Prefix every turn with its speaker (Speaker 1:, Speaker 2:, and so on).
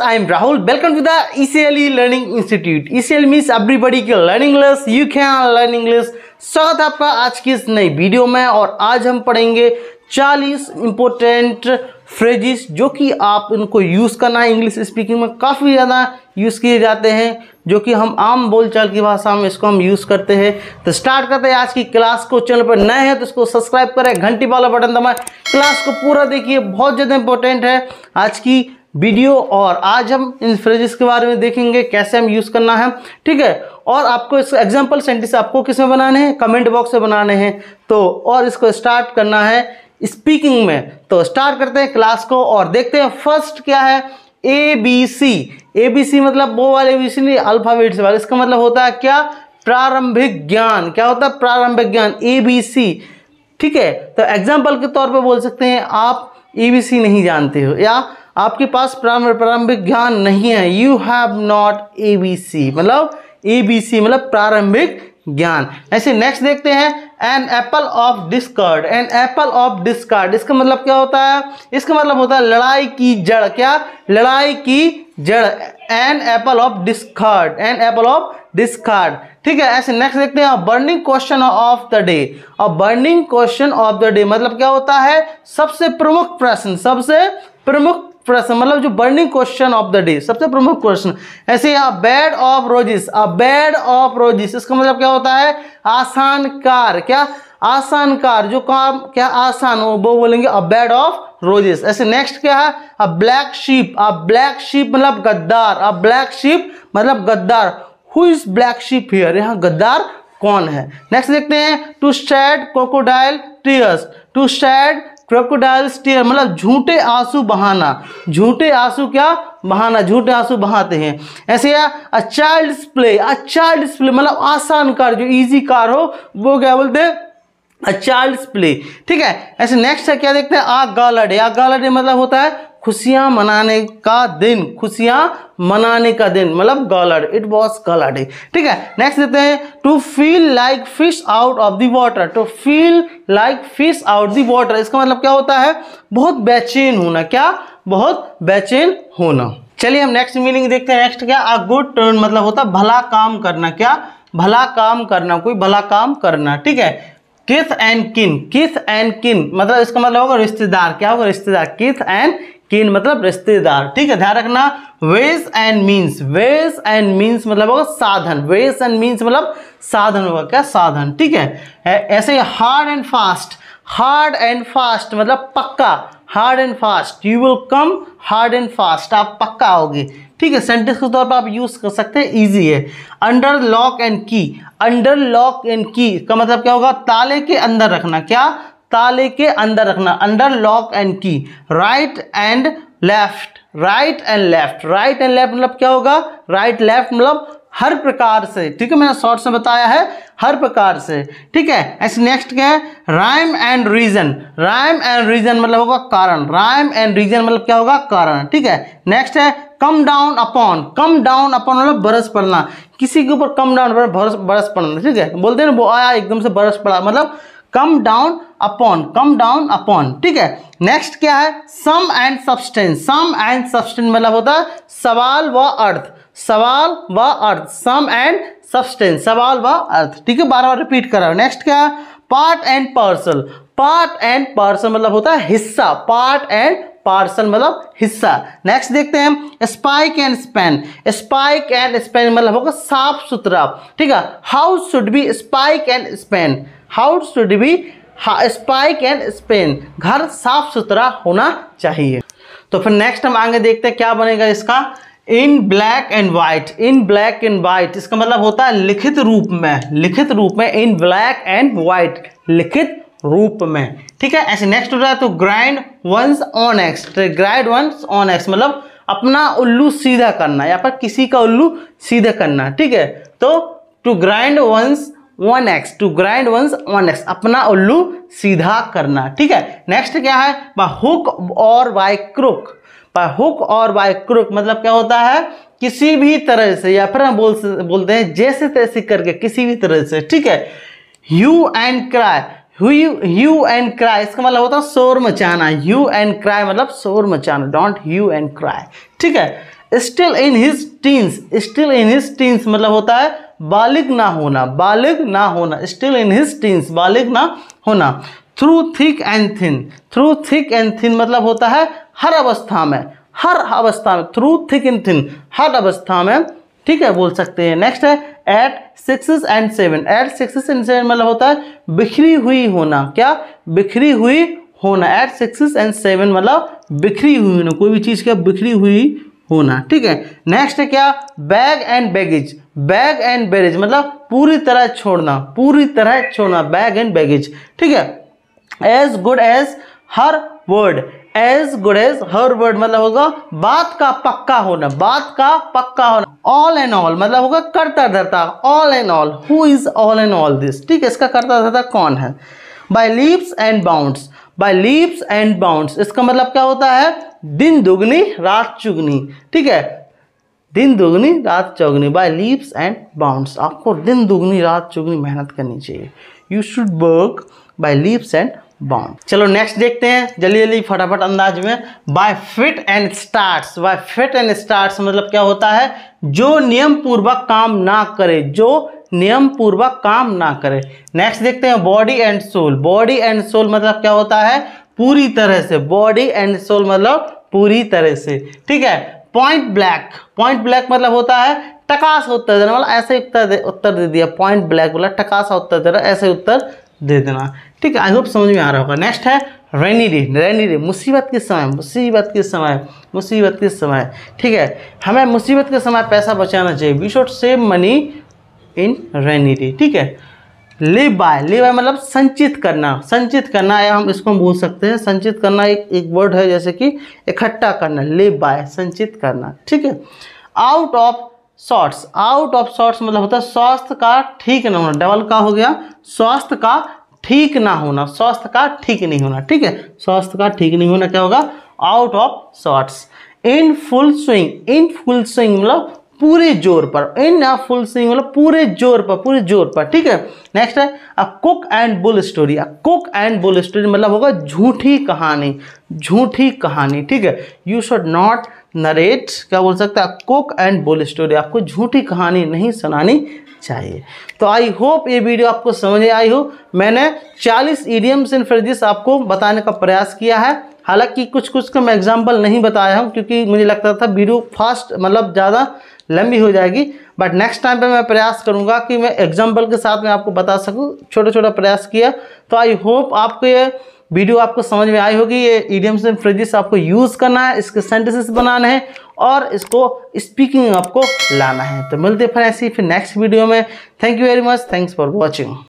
Speaker 1: I am Rahul. Welcome to the ECLE e Learning Institute. ECL e means everybody के learning list. You can learn English. स्वागत है आपका आज की इस नई वीडियो में और आज हम पढ़ेंगे 40 इम्पोर्टेंट फ्रेजिस जो कि आप इनको यूज़ करना है इंग्लिश स्पीकिंग में काफ़ी ज़्यादा यूज़ किए जाते हैं जो कि हम आम बोलचाल की भाषा में इसको हम यूज़ करते हैं तो स्टार्ट करते हैं आज की क्लास को चैनल पर नए हैं तो इसको सब्सक्राइब करें घंटी वाला बटन दबाएं क्लास को पूरा देखिए बहुत ज़्यादा इंपॉर्टेंट है आज की वीडियो और आज हम इन फ्रेजेस के बारे में देखेंगे कैसे हम यूज़ करना है ठीक है और आपको इस एग्जाम्पल सेंटेंस आपको किस में बनाने हैं कमेंट बॉक्स में बनाने हैं तो और इसको स्टार्ट करना है स्पीकिंग में तो स्टार्ट करते हैं क्लास को और देखते हैं फर्स्ट क्या है ए बी सी ए बी सी मतलब वो वाले बी सी नहीं अल्फ़ाबेट्स वाले इसका मतलब होता है क्या प्रारंभिक ज्ञान क्या होता है प्रारंभिक ज्ञान ए बी सी ठीक है तो एग्जाम्पल के तौर पर बोल सकते हैं आप ए बी सी नहीं जानते हो या आपके पास प्रारंभिक ज्ञान नहीं है you have not A B C मतलब ए बी सी मतलब प्रारंभिक ज्ञान ऐसे नेक्स्ट देखते हैं an apple of discord an apple of discord इसका मतलब क्या होता है इसका मतलब होता है लड़ाई की जड़ क्या लड़ाई की जड़ an apple of discord an apple of discord ठीक है ऐसे नेक्स्ट देखते हैं burning question of the day और burning question of the day मतलब क्या होता है सबसे प्रमुख प्रश्न सबसे प्रमुख प्रश्न मतलब जो burning question of the day सबसे प्रमुख क्वेश्चन ऐसे यहाँ bed of roses a bed of roses इसका मतलब क्या होता है आसान कार क्या आसान कार जो काम क्या आसान हो वो बोलेंगे अ बेड ऑफ रोजेस ऐसे नेक्स्ट क्या है a black sheep a black sheep मतलब गद्दार अ ब्लैक शीप मतलब गद्दार who is black sheep here यहाँ गद्दार कौन है नेक्स्ट देखते हैं to shed crocodile tears to shed crocodile tear मतलब झूठे आंसू बहाना झूठे आंसू क्या बहाना झूठे आंसू बहाते हैं ऐसे या a child's play a child's play मतलब आसान कार जो इजी कार हो वो क्या बोलते हैं अ चाइल्ड्स प्ले ठीक है ऐसे नेक्स्ट है क्या देखते हैं आ गाला डे आ गाला डे मतलब होता है खुशियाँ मनाने का दिन खुशियाँ मनाने का दिन मतलब gala it was gala day ठीक है नेक्स्ट देते हैं to feel like fish out of the water to feel like fish out the water इसका मतलब क्या होता है बहुत बेचैन होना क्या बहुत बेचैन होना चलिए हम नेक्स्ट मीनिंग देखते हैं नेक्स्ट क्या अ गुड टर्न मतलब होता है भला काम करना क्या भला काम करना कोई भला काम करना ठीक है किस एंड किन किस एंड किन मतलब इसका मतलब होगा रिश्तेदार क्या होगा रिश्तेदार किस एंड किन मतलब रिश्तेदार ठीक है ध्यान रखना ways and means ways and means मतलब होगा साधन वेस एंड मीन्स मतलब साधन होगा क्या साधन ठीक है ऐसे hard and fast hard and fast मतलब पक्का hard and fast you will come hard and fast आप पक्का आओगे ठीक है सेंटेंस के तौर पर आप यूज कर सकते हैं इजी है under lock and key under lock and key का मतलब क्या होगा ताले के अंदर रखना क्या ताले के अंदर रखना under lock and key right and left right and left right and left मतलब क्या होगा राइट लेफ्ट मतलब हर प्रकार से ठीक है मैंने शॉर्ट से बताया है हर प्रकार से ठीक है ऐसे नेक्स्ट क्या है rhyme and reason rhyme and reason मतलब होगा कारण राइम एंड रीजन मतलब क्या होगा कारण ठीक है नेक्स्ट है come down upon come down upon मतलब बरस पड़ना किसी के ऊपर कम डाउन बरस बरस पड़ना ठीक है बोलते हैं ना वो आया एकदम से बरस पड़ा मतलब come down upon come down upon ठीक है नेक्स्ट क्या है sum and substance sum and substance मतलब होता है सवाल व अर्थ सवाल व अर्थ सम एंड सब्सटेंस सवाल व अर्थ ठीक है बार बार रिपीट कर रहा हूं नेक्स्ट क्या है part and parcel part and parcel मतलब होता है हिस्सा पार्ट एंड पार्सल मतलब हिस्सा नेक्स्ट देखते हैं spick and span spick and span मतलब होगा साफ सुथरा ठीक है how should be spick and span how should be spick and span घर साफ सुथरा होना चाहिए तो फिर नेक्स्ट हम आगे देखते हैं क्या बनेगा इसका in black and white in black and white इसका मतलब होता है लिखित रूप में लिखित रूप में इन ब्लैक एंड वाइट लिखित रूप में ठीक है ऐसे नेक्स्ट हो रहा है तो grind one's own axe grind one's own axe मतलब अपना उल्लू सीधा करना या पर किसी का उल्लू सीधा करना ठीक है तो to grind one's own axe to grind one's own axe अपना उल्लू सीधा करना ठीक है नेक्स्ट क्या है बाय हुक और बाय क्रुक बाय हुक और बाय क्रुक मतलब क्या होता है किसी भी तरह से या फिर हम बोल बोलते हैं जैसे तैसे करके किसी भी तरह से ठीक है hue and cry hue and cry इसका मतलब होता है शोर मचाना यू एंड क्राई मतलब शोर मचाना डोंट यू एंड क्राई ठीक है still in his teens still in his teens मतलब होता है बालिक ना होना बालिक ना होना स्टिल इन हिज टीन्स बालिक ना होना through thick and thin through thick and thin मतलब होता है हर अवस्था में हर अवस्था में थ्रू थिक एंड थिन हर अवस्था में ठीक है बोल सकते हैं नेक्स्ट है at six and seven eight six and seven मतलब होता है बिखरी हुई होना क्या बिखरी हुई होना एट सिक्स एंड सेवन मतलब बिखरी हुई होना कोई भी चीज़ का बिखरी हुई होना ठीक है नेक्स्ट है क्या bag and baggage bag and baggage मतलब पूरी तरह छोड़ना पूरी तरह छोड़ना बैग एंड बैगेज ठीक है as good as her word as good as her word मतलब होगा बात का पक्का होना बात का पक्का होना ऑल एंड ऑल मतलब होगा करता धरता all and all who is all and all this ठीक है इसका करता धरता कौन है by leaps and bounds by leaps and bounds इसका मतलब क्या होता है दिन दुगनी रात चुगनी ठीक है दिन दुगनी रात चौगनी बाय लीप्स एंड बाउंड्स आपको दिन दुगनी रात चुगनी मेहनत करनी चाहिए you should work by leaps and bond चलो नेक्स्ट देखते हैं जल्दी जल्दी फटाफट अंदाज में by fit and start by fit and start मतलब क्या होता है जो नियम पूर्वक काम ना करे जो नियम पूर्वक काम ना करे नेक्स्ट देखते हैं body and soul body and soul मतलब क्या होता है पूरी तरह से बॉडी एंड सोल मतलब पूरी तरह से ठीक है पॉइंट ब्लैक पॉइंट ब्लैक मतलब होता है टकास उत्तर देने वाला मतलब ऐसे उत्तर दे उत्तर दे दिया पॉइंट ब्लैक बोला टकास उत्तर दे ऐसे उत्तर दे देना ठीक है आई होप समझ में आ रहा होगा नेक्स्ट है रेनी डे रेनी डे मुसीबत के समय मुसीबत के समय मुसीबत के समय ठीक है हमें मुसीबत के समय पैसा बचाना चाहिए we should save money in rainy day ठीक है लिव बाय लिव बाय मतलब संचित करना संचित करना या हम इसको हम बोल सकते हैं संचित करना एक एक वर्ड है जैसे कि इकट्ठा करना लिव बाय संचित करना ठीक है out of shorts out of shorts मतलब होता है स्वास्थ्य का ठीक ना होना डबल का हो गया स्वास्थ्य का ठीक ना होना स्वास्थ्य का ठीक नहीं होना ठीक है स्वास्थ्य का ठीक नहीं होना क्या होगा out of shorts in full swing in full swing मतलब पूरे जोर पर इन या फुल स्विंग मतलब पूरे जोर पर पूरे जोर पर ठीक है नेक्स्ट है a cock and bull story a cock and bull story मतलब होगा झूठी कहानी झूठी कहानी ठीक है यू शुड नॉट नरेट क्या बोल सकते हैं कोक एंड बोल स्टोरी आपको झूठी कहानी नहीं सुनानी चाहिए तो आई होप ये वीडियो आपको समझ आई हो मैंने 40 इडियम्स एंड फ्रेजिस आपको बताने का प्रयास किया है हालांकि कुछ कुछ का मैं एग्ज़ाम्पल नहीं बताया हूँ क्योंकि मुझे लगता था वीडियो फास्ट मतलब ज़्यादा लंबी हो जाएगी बट नेक्स्ट टाइम पे मैं प्रयास करूँगा कि मैं एग्जाम्पल के साथ मैं आपको बता सकूँ छोटा छोटा प्रयास किया तो आई होप आपको ये वीडियो आपको समझ में आई होगी ये ईडियम्स एंड फ्रेजिस आपको यूज़ करना है इसके सेंटेंसेस बनाने हैं और इसको स्पीकिंग आपको लाना है तो मिलते हैं फिर ऐसी फिर नेक्स्ट वीडियो में thank you very much thanks for watching